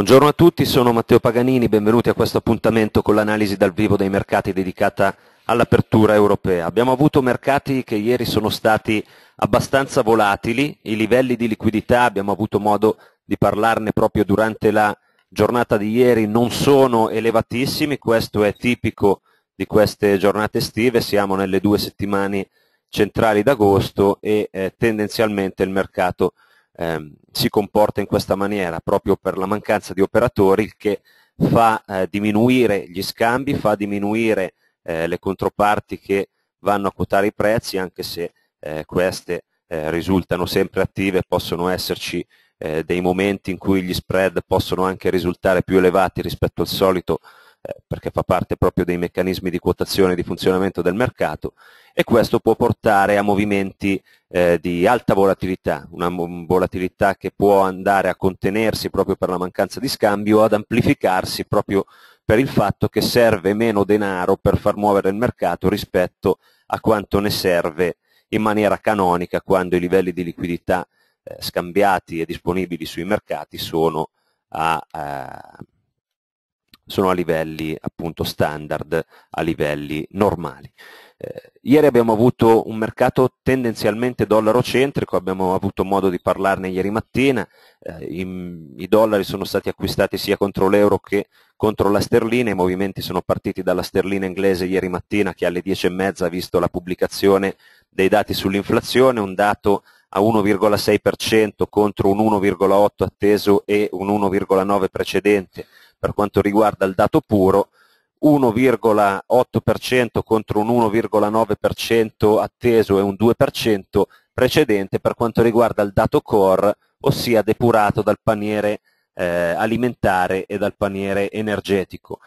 Buongiorno a tutti, sono Matteo Paganini, benvenuti a questo appuntamento con l'analisi dal vivo dei mercati dedicata all'apertura europea. Abbiamo avuto mercati che ieri sono stati abbastanza volatili, i livelli di liquidità, abbiamo avuto modo di parlarne proprio durante la giornata di ieri, non sono elevatissimi, questo è tipico di queste giornate estive, siamo nelle due settimane centrali d'agosto e eh, tendenzialmente il mercato Ehm, si comporta in questa maniera proprio per la mancanza di operatori il che fa eh, diminuire gli scambi, fa diminuire eh, le controparti che vanno a quotare i prezzi anche se eh, queste eh, risultano sempre attive, possono esserci eh, dei momenti in cui gli spread possono anche risultare più elevati rispetto al solito eh, perché fa parte proprio dei meccanismi di quotazione e di funzionamento del mercato e questo può portare a movimenti eh, di alta volatilità, una volatilità che può andare a contenersi proprio per la mancanza di scambio o ad amplificarsi proprio per il fatto che serve meno denaro per far muovere il mercato rispetto a quanto ne serve in maniera canonica quando i livelli di liquidità eh, scambiati e disponibili sui mercati sono a, eh, sono a livelli appunto standard, a livelli normali. Eh, ieri abbiamo avuto un mercato tendenzialmente dollarocentrico, abbiamo avuto modo di parlarne ieri mattina, eh, i, i, dollari sono stati acquistati sia contro l'euro che contro la sterlina, i movimenti sono partiti dalla sterlina inglese ieri mattina che alle 10.30 ha visto la pubblicazione dei dati sull'inflazione, un dato a 1,6% contro un 1,8 atteso e un 1,9 precedente per quanto riguarda il dato puro, 1,8% contro un 1,9% atteso e un 2% precedente per quanto riguarda il dato core, ossia depurato dal paniere eh, alimentare e dal paniere energetico.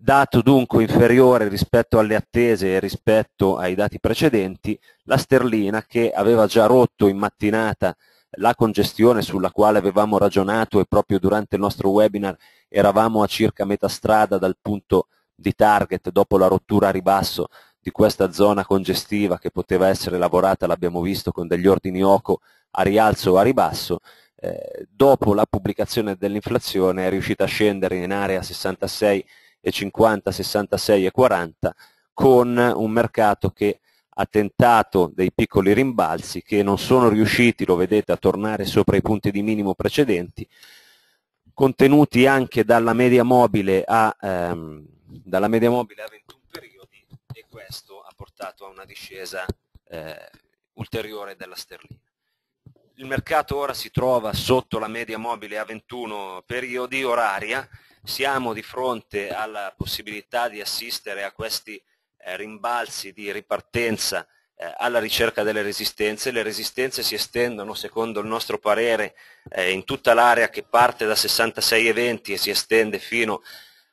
Dato dunque inferiore rispetto alle attese e rispetto ai dati precedenti, la sterlina che aveva già rotto in mattinata la congestione sulla quale avevamo ragionato e proprio durante il nostro webinar eravamo a circa metà strada dal punto di target dopo la rottura a ribasso di questa zona congestiva che poteva essere lavorata, l'abbiamo visto, con degli ordini OCO a rialzo o a ribasso, eh, dopo la pubblicazione dell'inflazione è riuscita a scendere in area 66,50, 66,40 con un mercato che ha tentato dei piccoli rimbalzi che non sono riusciti, lo vedete, a tornare sopra i punti di minimo precedenti, contenuti anche dalla media mobile a, ehm, media mobile a 21 periodi e questo ha portato a una discesa eh, ulteriore della sterlina. Il mercato ora si trova sotto la media mobile a 21 periodi oraria, siamo di fronte alla possibilità di assistere a questi eh, rimbalzi di ripartenza eh, alla ricerca delle resistenze. Le resistenze si estendono, secondo il nostro parere, eh, in tutta l'area che parte da 66 eventi e si estende fino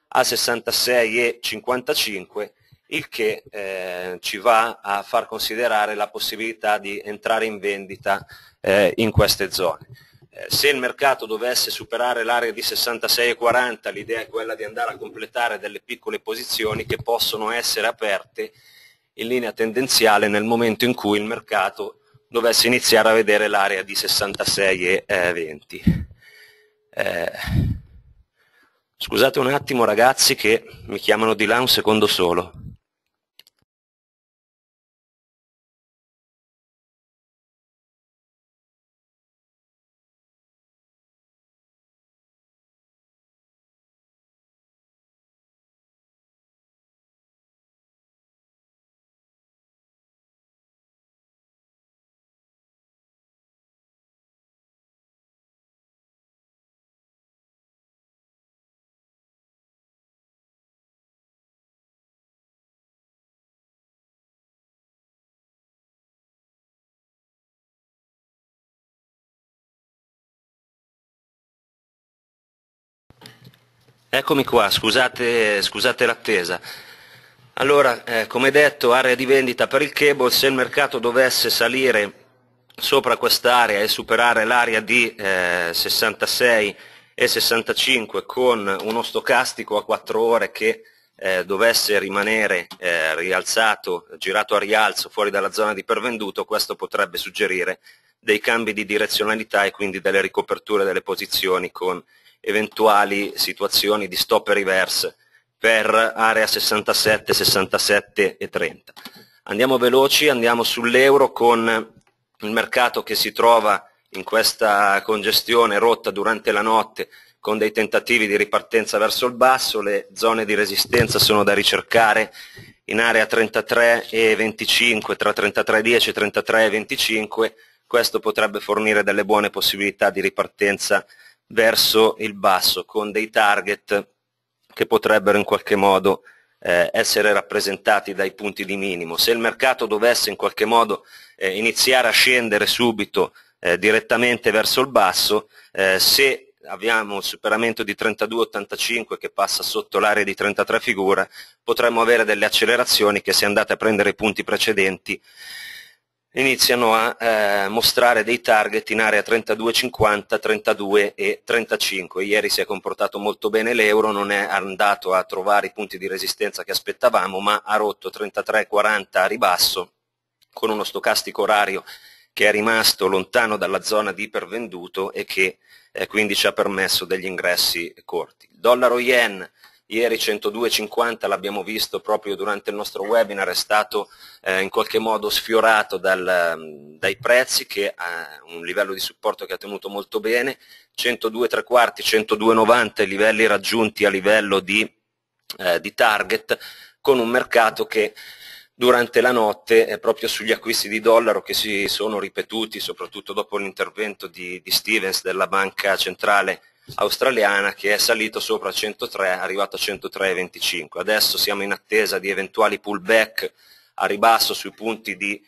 a 66 e 55, il che eh, ci va a far considerare la possibilità di entrare in vendita eh, in queste zone. Eh, se il mercato dovesse superare l'area di 66,40 l'idea è quella di andare a completare delle piccole posizioni che possono essere aperte in linea tendenziale nel momento in cui il mercato dovesse iniziare a vedere l'area di 66,20. Eh, eh, scusate un attimo ragazzi che mi chiamano di là un secondo solo. Eccomi qua, scusate, scusate l'attesa. Allora, eh, come detto, area di vendita per il cable, se il mercato dovesse salire sopra quest'area e superare l'area di eh, 66 e 65 con uno stocastico a 4 ore che eh, dovesse rimanere eh, rialzato, girato a rialzo fuori dalla zona di pervenduto, questo potrebbe suggerire dei cambi di direzionalità e quindi delle ricoperture delle posizioni con eventuali situazioni di stop e reverse per area 67, 67 e 30. Andiamo veloci, andiamo sull'euro con il mercato che si trova in questa congestione rotta durante la notte con dei tentativi di ripartenza verso il basso, le zone di resistenza sono da ricercare in area 33 e 25, tra 33,10 e 33 e 25, questo potrebbe fornire delle buone possibilità di ripartenza verso il basso con dei target che potrebbero in qualche modo eh, essere rappresentati dai punti di minimo. Se il mercato dovesse in qualche modo eh, iniziare a scendere subito eh, direttamente verso il basso, eh, se abbiamo un superamento di 32,85 che passa sotto l'area di 33 figura, potremmo avere delle accelerazioni che se andate a prendere i punti precedenti iniziano a eh, mostrare dei target in area 32, 50, 32 e 35. Ieri si è comportato molto bene l'euro, non è andato a trovare i punti di resistenza che aspettavamo, ma ha rotto 33, 40 a ribasso con uno stocastico orario che è rimasto lontano dalla zona di ipervenduto e che eh, quindi ci ha permesso degli ingressi corti. Dollaro yen ieri 102,50 l'abbiamo visto proprio durante il nostro webinar, è stato eh, in qualche modo sfiorato dal, ehm, dai prezzi che ha eh, un livello di supporto che ha tenuto molto bene, 102 quarti, 102,90 livelli raggiunti a livello di, eh, di target con un mercato che durante la notte eh, proprio sugli acquisti di dollaro che si sono ripetuti soprattutto dopo l'intervento di, di Stevens della banca centrale australiana che è salito sopra 103, è arrivato a 103,25. Adesso siamo in attesa di eventuali pullback a ribasso sui punti di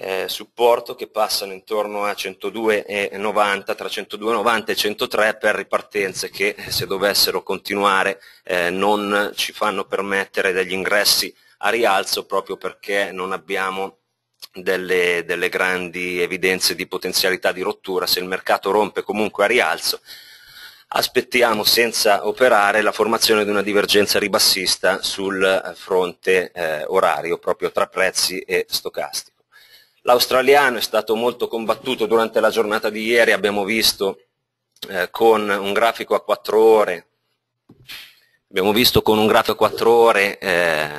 eh, supporto che passano intorno a 102,90 tra 102,90 e 103 per ripartenze che se dovessero continuare eh, non ci fanno permettere degli ingressi a rialzo proprio perché non abbiamo delle, delle grandi evidenze di potenzialità di rottura se il mercato rompe comunque a rialzo aspettiamo senza operare la formazione di una divergenza ribassista sul eh, fronte eh, orario, proprio tra prezzi e stocastico. L'australiano è stato molto combattuto durante la giornata di ieri, abbiamo visto eh, con un grafico a 4 ore, abbiamo visto con un grafico a 4 ore eh,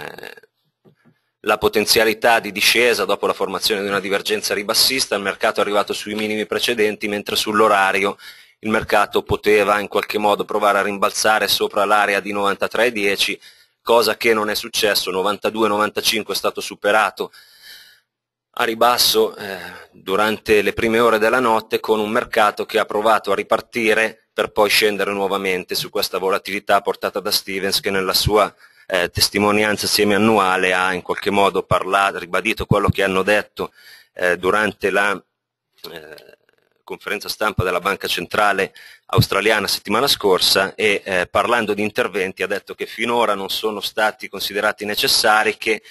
la potenzialità di discesa dopo la formazione di una divergenza ribassista, il mercato è arrivato sui minimi precedenti, mentre sull'orario il mercato poteva in qualche modo provare a rimbalzare sopra l'area di 93,10, cosa che non è successo, 92,95 è stato superato a ribasso eh, durante le prime ore della notte con un mercato che ha provato a ripartire per poi scendere nuovamente su questa volatilità portata da Stevens che nella sua eh, testimonianza semiannuale ha in qualche modo parlato, ribadito quello che hanno detto eh, durante la eh, conferenza stampa della Banca Centrale Australiana settimana scorsa e eh, parlando di interventi ha detto che finora non sono stati considerati necessari, che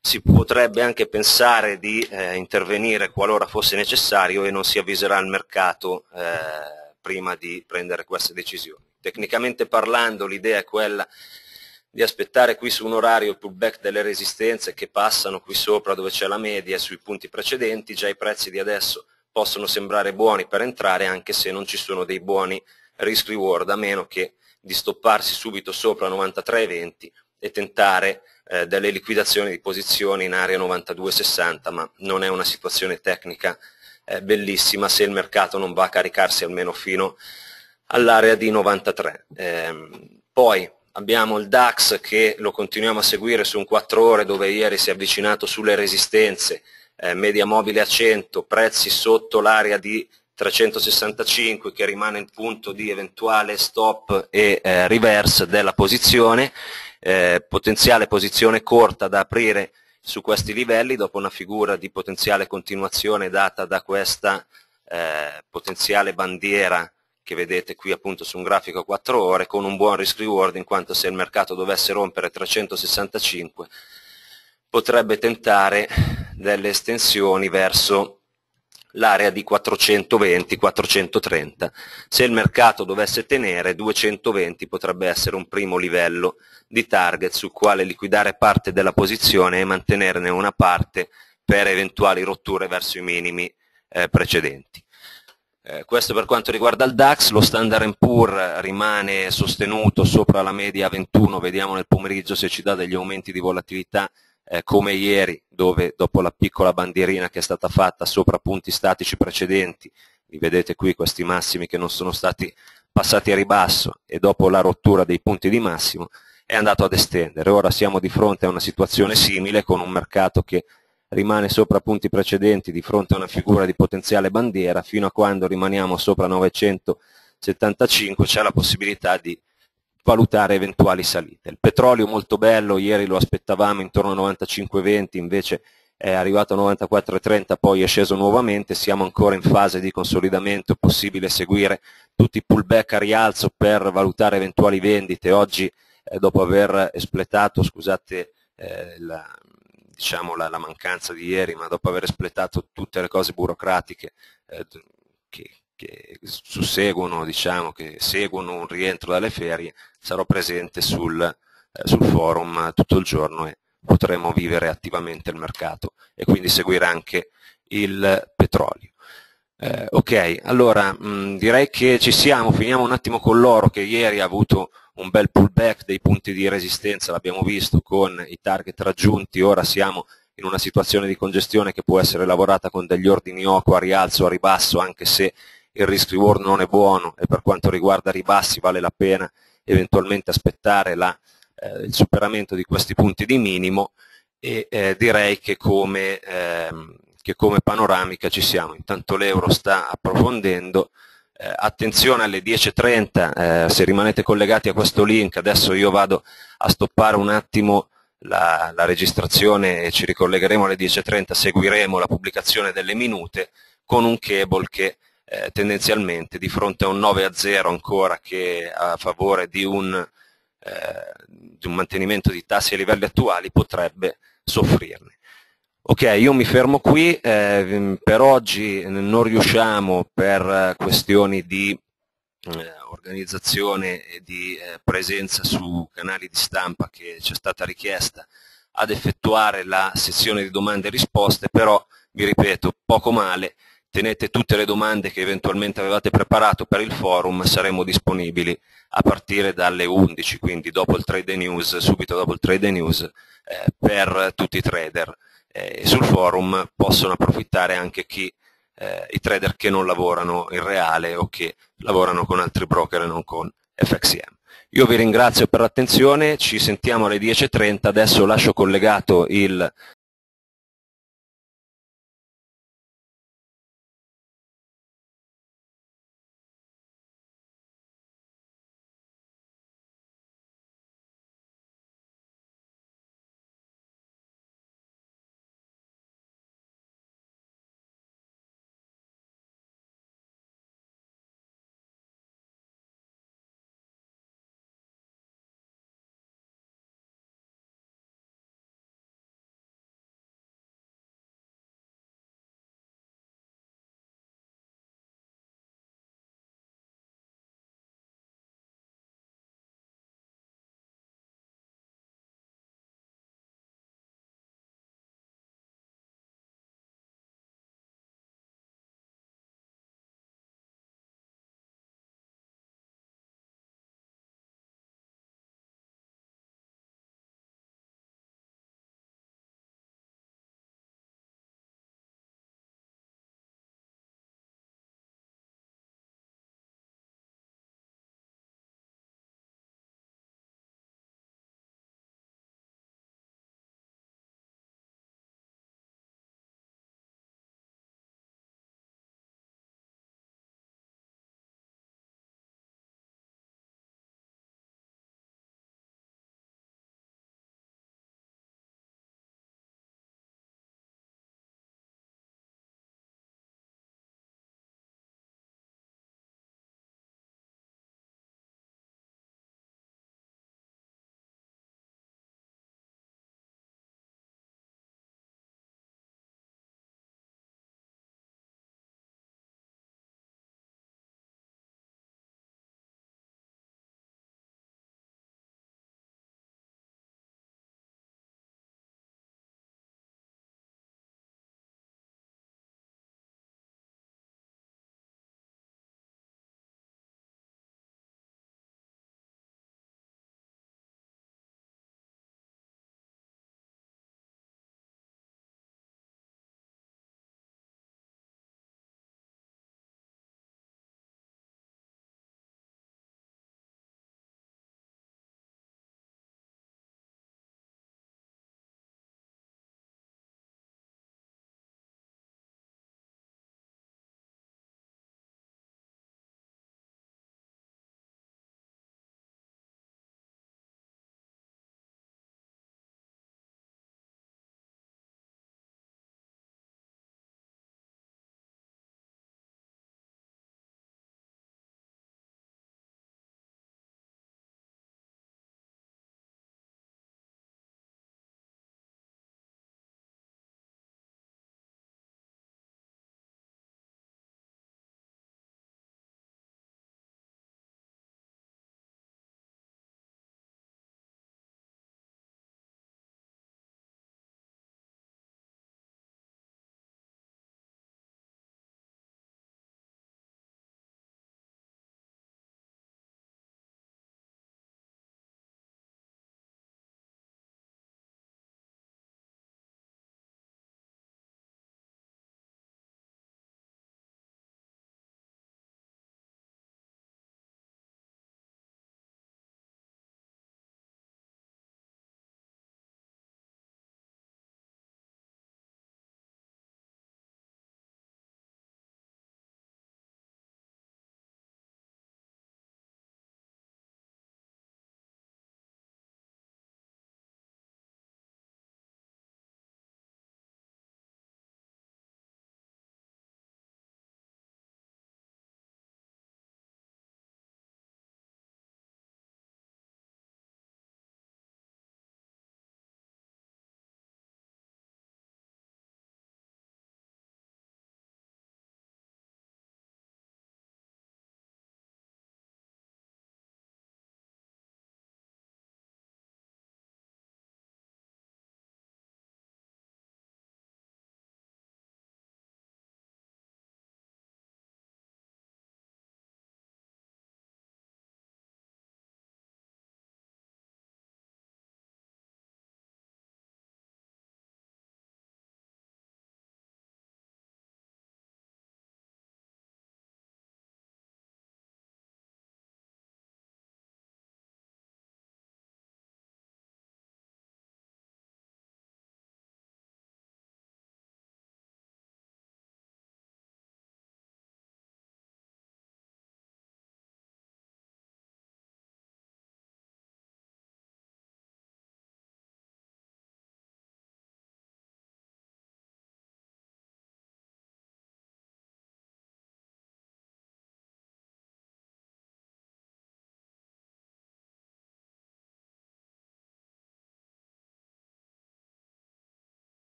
si potrebbe anche pensare di eh, intervenire qualora fosse necessario e non si avviserà il mercato eh, prima di prendere queste decisioni. Tecnicamente parlando l'idea è quella di aspettare qui su un orario il pullback delle resistenze che passano qui sopra dove c'è la media sui punti precedenti, già i prezzi di adesso possono sembrare buoni per entrare anche se non ci sono dei buoni risk reward a meno che di stopparsi subito sopra 93,20 e tentare eh, delle liquidazioni di posizioni in area 92,60 ma non è una situazione tecnica eh, bellissima se il mercato non va a caricarsi almeno fino all'area di 93 eh, poi abbiamo il DAX che lo continuiamo a seguire su un 4 ore dove ieri si è avvicinato sulle resistenze eh, media mobile a 100, prezzi sotto l'area di 365 che rimane il punto di eventuale stop e eh, reverse della posizione, eh, potenziale posizione corta da aprire su questi livelli dopo una figura di potenziale continuazione data da questa eh, potenziale bandiera che vedete qui appunto su un grafico a 4 ore con un buon risk reward in quanto se il mercato dovesse rompere 365 potrebbe tentare delle estensioni verso l'area di 420-430. Se il mercato dovesse tenere, 220 potrebbe essere un primo livello di target sul quale liquidare parte della posizione e mantenerne una parte per eventuali rotture verso i minimi eh, precedenti. Eh, questo per quanto riguarda il DAX, lo Standard Poor rimane sostenuto sopra la media 21, vediamo nel pomeriggio se ci dà degli aumenti di volatilità eh, come ieri, dove dopo la piccola bandierina che è stata fatta sopra punti statici precedenti, li vedete qui questi massimi che non sono stati passati a ribasso e dopo la rottura dei punti di massimo, è andato ad estendere. Ora siamo di fronte a una situazione simile con un mercato che rimane sopra punti precedenti di fronte a una figura di potenziale bandiera fino a quando rimaniamo sopra 975 c'è la possibilità di valutare eventuali salite. Il petrolio molto bello, ieri lo aspettavamo intorno a 95,20, invece è arrivato a 94,30, poi è sceso nuovamente, siamo ancora in fase di consolidamento, è possibile seguire tutti i pullback a rialzo per valutare eventuali vendite. Oggi, eh, dopo aver espletato, scusate eh, la, diciamo la, la, mancanza di ieri, ma dopo aver espletato tutte le cose burocratiche eh, che, che susseguono, diciamo, che seguono un rientro dalle ferie, sarò presente sul, eh, sul forum tutto il giorno e potremo vivere attivamente il mercato e quindi seguire anche il petrolio. Eh, ok, allora mh, mm, direi che ci siamo, finiamo un attimo con l'oro che ieri ha avuto un bel pullback dei punti di resistenza, l'abbiamo visto con i target raggiunti, ora siamo in una situazione di congestione che può essere lavorata con degli ordini OCO a rialzo, a ribasso, anche se il risk reward non è buono e per quanto riguarda ribassi vale la pena eventualmente aspettare la, eh, il superamento di questi punti di minimo e eh, direi che come, ehm, che come, panoramica ci siamo, intanto l'euro sta approfondendo, eh, attenzione alle 10.30, eh, se rimanete collegati a questo link, adesso io vado a stoppare un attimo la, la registrazione e ci ricollegheremo alle 10.30, seguiremo la pubblicazione delle minute con un cable che eh, tendenzialmente di fronte a un 9 a 0 ancora che a favore di un, eh, di un mantenimento di tassi ai livelli attuali potrebbe soffrirne. Ok, io mi fermo qui, eh, per oggi non riusciamo per questioni di eh, organizzazione e di eh, presenza su canali di stampa che ci è stata richiesta ad effettuare la sessione di domande e risposte, però vi ripeto, poco male, tenete tutte le domande che eventualmente avevate preparato per il forum, saremo disponibili a partire dalle 11, quindi dopo il trade news, subito dopo il trade news, eh, per tutti i trader. Eh, sul forum possono approfittare anche chi, eh, i trader che non lavorano in reale o che lavorano con altri broker e non con FXM. Io vi ringrazio per l'attenzione, ci sentiamo alle 10.30, adesso lascio collegato il